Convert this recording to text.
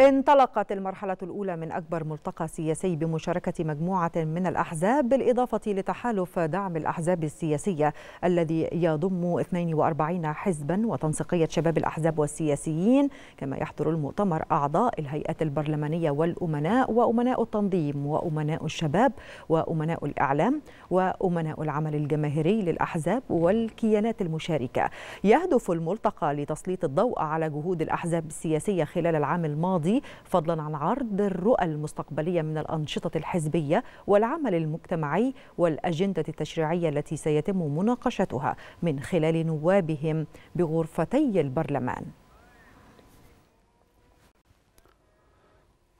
انطلقت المرحلة الأولى من أكبر ملتقى سياسي بمشاركة مجموعة من الأحزاب بالإضافة لتحالف دعم الأحزاب السياسية الذي يضم 42 حزبا وتنسيقية شباب الأحزاب والسياسيين كما يحضر المؤتمر أعضاء الهيئة البرلمانية والأمناء وأمناء التنظيم وأمناء الشباب وأمناء الإعلام وأمناء العمل الجماهيري للأحزاب والكيانات المشاركة يهدف الملتقى لتسليط الضوء على جهود الأحزاب السياسية خلال العام الماضي الرياضي فضلا عن عرض الرؤى المستقبلية من الأنشطة الحزبية والعمل المجتمعي والأجندة التشريعية التي سيتم مناقشتها من خلال نوابهم بغرفتي البرلمان